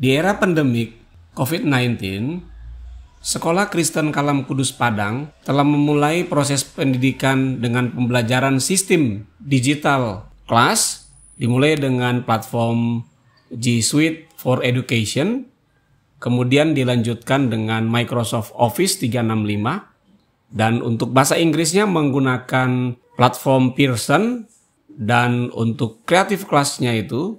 Di era pandemik COVID-19, Sekolah Kristen Kalam Kudus Padang telah memulai proses pendidikan dengan pembelajaran sistem digital kelas dimulai dengan platform G Suite for Education, kemudian dilanjutkan dengan Microsoft Office 365 dan untuk bahasa Inggrisnya menggunakan platform Pearson dan untuk kreatif kelasnya itu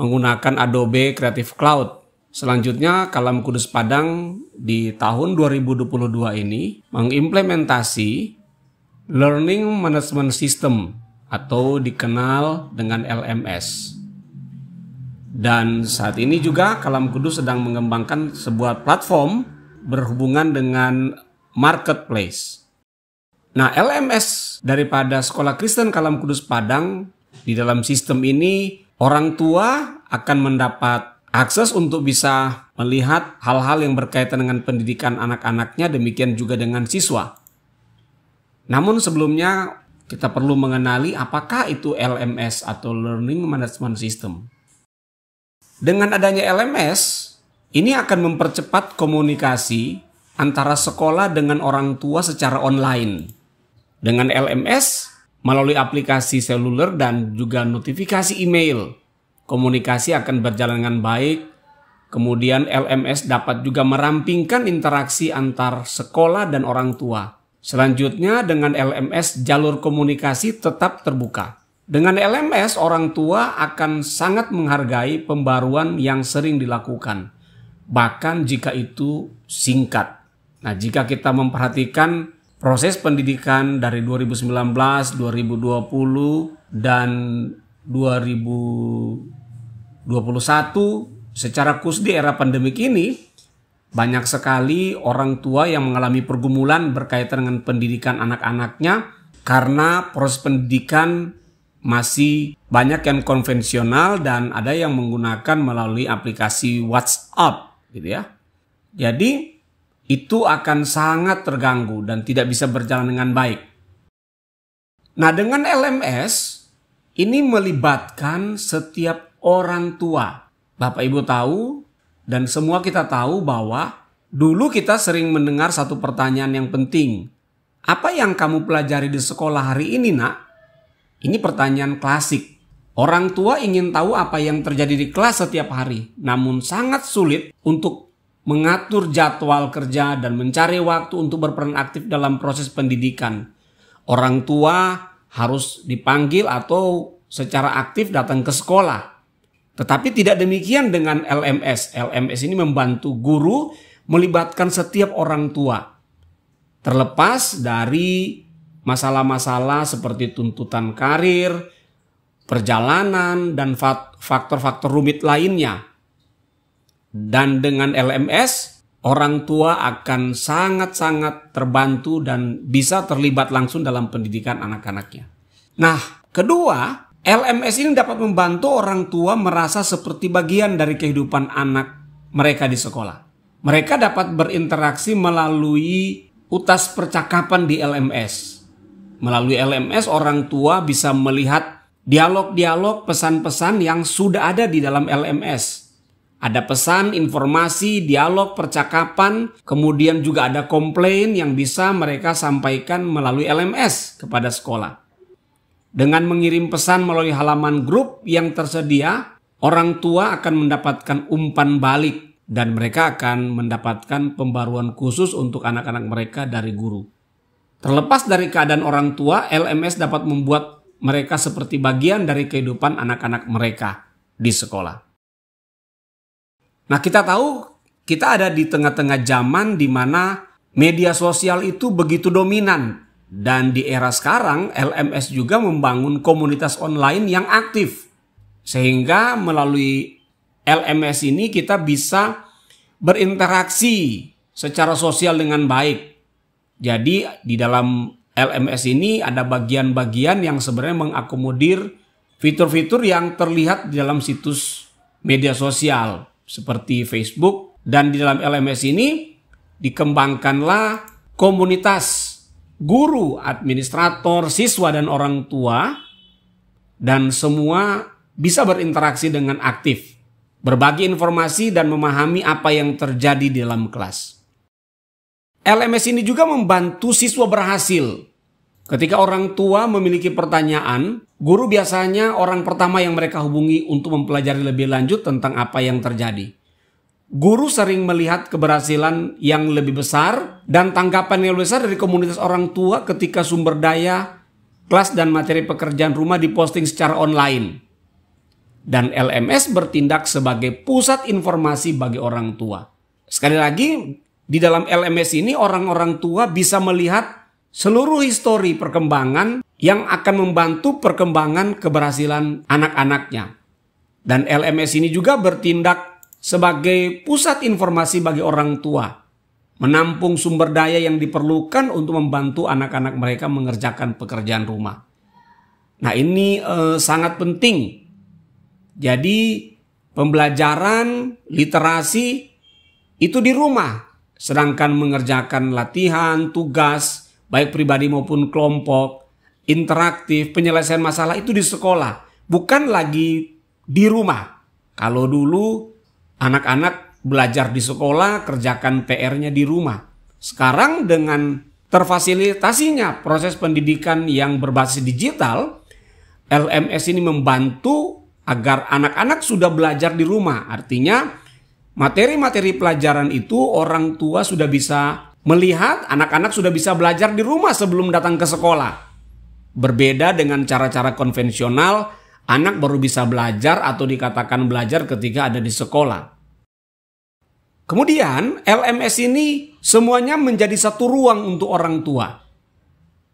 menggunakan Adobe Creative Cloud. Selanjutnya, Kalam Kudus Padang di tahun 2022 ini mengimplementasi Learning Management System atau dikenal dengan LMS. Dan saat ini juga Kalam Kudus sedang mengembangkan sebuah platform berhubungan dengan marketplace. Nah, LMS daripada Sekolah Kristen Kalam Kudus Padang di dalam sistem ini Orang tua akan mendapat akses untuk bisa melihat hal-hal yang berkaitan dengan pendidikan anak-anaknya, demikian juga dengan siswa. Namun sebelumnya kita perlu mengenali apakah itu LMS atau Learning Management System. Dengan adanya LMS, ini akan mempercepat komunikasi antara sekolah dengan orang tua secara online. Dengan LMS, melalui aplikasi seluler dan juga notifikasi email. Komunikasi akan berjalan dengan baik. Kemudian LMS dapat juga merampingkan interaksi antar sekolah dan orang tua. Selanjutnya dengan LMS jalur komunikasi tetap terbuka. Dengan LMS orang tua akan sangat menghargai pembaruan yang sering dilakukan. Bahkan jika itu singkat. Nah, jika kita memperhatikan proses pendidikan dari 2019, 2020 dan 2021 secara khusus di era pandemik ini banyak sekali orang tua yang mengalami pergumulan berkaitan dengan pendidikan anak-anaknya karena proses pendidikan masih banyak yang konvensional dan ada yang menggunakan melalui aplikasi WhatsApp gitu ya. Jadi itu akan sangat terganggu dan tidak bisa berjalan dengan baik. Nah, dengan LMS ini melibatkan setiap orang tua. Bapak Ibu tahu dan semua kita tahu bahwa dulu kita sering mendengar satu pertanyaan yang penting. Apa yang kamu pelajari di sekolah hari ini, Nak? Ini pertanyaan klasik. Orang tua ingin tahu apa yang terjadi di kelas setiap hari, namun sangat sulit untuk mengatur jadwal kerja dan mencari waktu untuk berperan aktif dalam proses pendidikan. Orang tua harus dipanggil atau secara aktif datang ke sekolah. Tetapi tidak demikian dengan LMS. LMS ini membantu guru melibatkan setiap orang tua. Terlepas dari masalah-masalah seperti tuntutan karir, perjalanan, dan faktor-faktor rumit lainnya. Dan dengan LMS, orang tua akan sangat-sangat terbantu dan bisa terlibat langsung dalam pendidikan anak-anaknya. Nah, kedua, LMS ini dapat membantu orang tua merasa seperti bagian dari kehidupan anak mereka di sekolah. Mereka dapat berinteraksi melalui utas percakapan di LMS. Melalui LMS, orang tua bisa melihat dialog-dialog pesan-pesan yang sudah ada di dalam LMS. Ada pesan, informasi, dialog, percakapan, kemudian juga ada komplain yang bisa mereka sampaikan melalui LMS kepada sekolah. Dengan mengirim pesan melalui halaman grup yang tersedia, orang tua akan mendapatkan umpan balik dan mereka akan mendapatkan pembaruan khusus untuk anak-anak mereka dari guru. Terlepas dari keadaan orang tua, LMS dapat membuat mereka seperti bagian dari kehidupan anak-anak mereka di sekolah. Nah, kita tahu kita ada di tengah-tengah zaman di mana media sosial itu begitu dominan dan di era sekarang LMS juga membangun komunitas online yang aktif. Sehingga melalui LMS ini kita bisa berinteraksi secara sosial dengan baik. Jadi di dalam LMS ini ada bagian-bagian yang sebenarnya mengakomodir fitur-fitur yang terlihat di dalam situs media sosial seperti Facebook dan di dalam LMS ini dikembangkanlah komunitas guru, administrator, siswa dan orang tua dan semua bisa berinteraksi dengan aktif, berbagi informasi dan memahami apa yang terjadi di dalam kelas. LMS ini juga membantu siswa berhasil Ketika orang tua memiliki pertanyaan, guru biasanya orang pertama yang mereka hubungi untuk mempelajari lebih lanjut tentang apa yang terjadi. Guru sering melihat keberhasilan yang lebih besar dan tanggapan yang lebih besar dari komunitas orang tua ketika sumber daya, kelas dan materi pekerjaan rumah diposting secara online. Dan LMS bertindak sebagai pusat informasi bagi orang tua. Sekali lagi, di dalam LMS ini orang-orang tua bisa melihat seluruh histori perkembangan yang akan membantu perkembangan keberhasilan anak-anaknya. Dan LMS ini juga bertindak sebagai pusat informasi bagi orang tua, menampung sumber daya yang diperlukan untuk membantu anak-anak mereka mengerjakan pekerjaan rumah. Nah, ini eh, sangat penting. Jadi, pembelajaran literasi itu di rumah, sedangkan mengerjakan latihan, tugas, baik pribadi maupun kelompok, interaktif, penyelesaian masalah itu di sekolah, bukan lagi di rumah. Kalau dulu anak-anak belajar di sekolah, kerjakan PR-nya di rumah. Sekarang dengan terfasilitasinya proses pendidikan yang berbasis digital, LMS ini membantu agar anak-anak sudah belajar di rumah. Artinya materi-materi pelajaran itu orang tua sudah bisa Melihat anak-anak sudah bisa belajar di rumah sebelum datang ke sekolah. Berbeda dengan cara-cara konvensional, anak baru bisa belajar atau dikatakan belajar ketika ada di sekolah. Kemudian, LMS ini semuanya menjadi satu ruang untuk orang tua.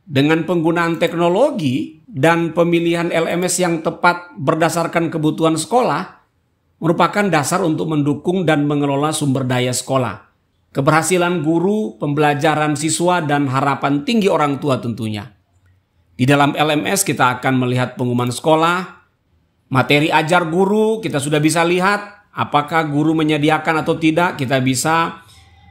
Dengan penggunaan teknologi dan pemilihan LMS yang tepat berdasarkan kebutuhan sekolah, merupakan dasar untuk mendukung dan mengelola sumber daya sekolah keberhasilan guru, pembelajaran siswa, dan harapan tinggi orang tua tentunya. Di dalam LMS kita akan melihat pengumuman sekolah, materi ajar guru kita sudah bisa lihat, apakah guru menyediakan atau tidak, kita bisa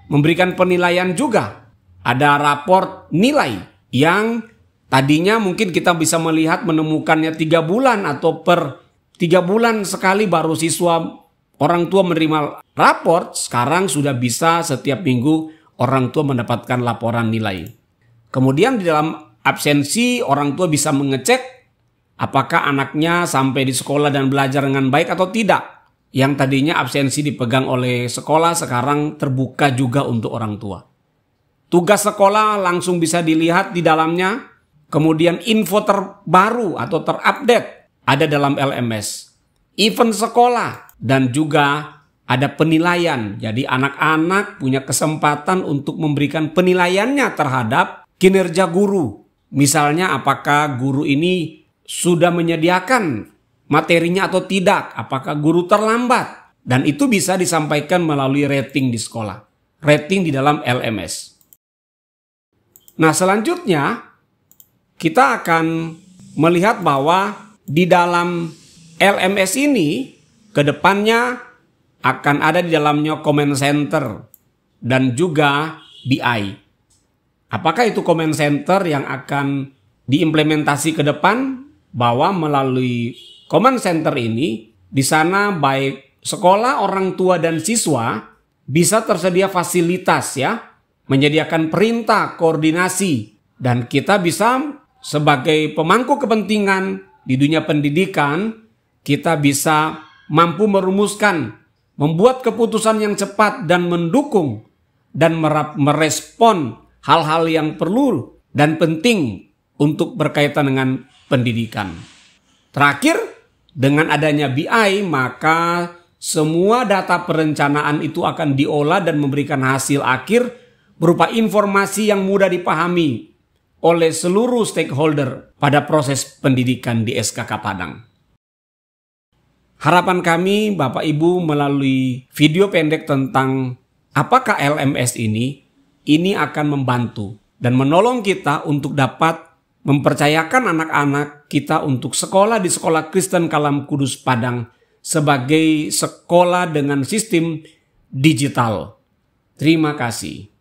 memberikan penilaian juga. Ada raport nilai yang tadinya mungkin kita bisa melihat menemukannya tiga bulan atau per tiga bulan sekali baru siswa Orang tua menerima raport, sekarang sudah bisa setiap minggu orang tua mendapatkan laporan nilai. Kemudian di dalam absensi orang tua bisa mengecek apakah anaknya sampai di sekolah dan belajar dengan baik atau tidak. Yang tadinya absensi dipegang oleh sekolah sekarang terbuka juga untuk orang tua. Tugas sekolah langsung bisa dilihat di dalamnya. Kemudian info terbaru atau terupdate ada dalam LMS. Event sekolah dan juga ada penilaian. Jadi anak-anak punya kesempatan untuk memberikan penilaiannya terhadap kinerja guru. Misalnya apakah guru ini sudah menyediakan materinya atau tidak, apakah guru terlambat. Dan itu bisa disampaikan melalui rating di sekolah, rating di dalam LMS. Nah selanjutnya kita akan melihat bahwa di dalam LMS ini ke depannya akan ada di dalamnya comment center dan juga BI. Apakah itu comment center yang akan diimplementasi ke depan bahwa melalui comment center ini di sana baik sekolah, orang tua dan siswa bisa tersedia fasilitas ya, menyediakan perintah koordinasi dan kita bisa sebagai pemangku kepentingan di dunia pendidikan kita bisa mampu merumuskan, membuat keputusan yang cepat dan mendukung dan merespon hal-hal yang perlu dan penting untuk berkaitan dengan pendidikan. Terakhir, dengan adanya BI, maka semua data perencanaan itu akan diolah dan memberikan hasil akhir berupa informasi yang mudah dipahami oleh seluruh stakeholder pada proses pendidikan di SKK Padang. Harapan kami Bapak Ibu melalui video pendek tentang apakah LMS ini, ini akan membantu dan menolong kita untuk dapat mempercayakan anak-anak kita untuk sekolah di sekolah Kristen Kalam Kudus Padang sebagai sekolah dengan sistem digital. Terima kasih.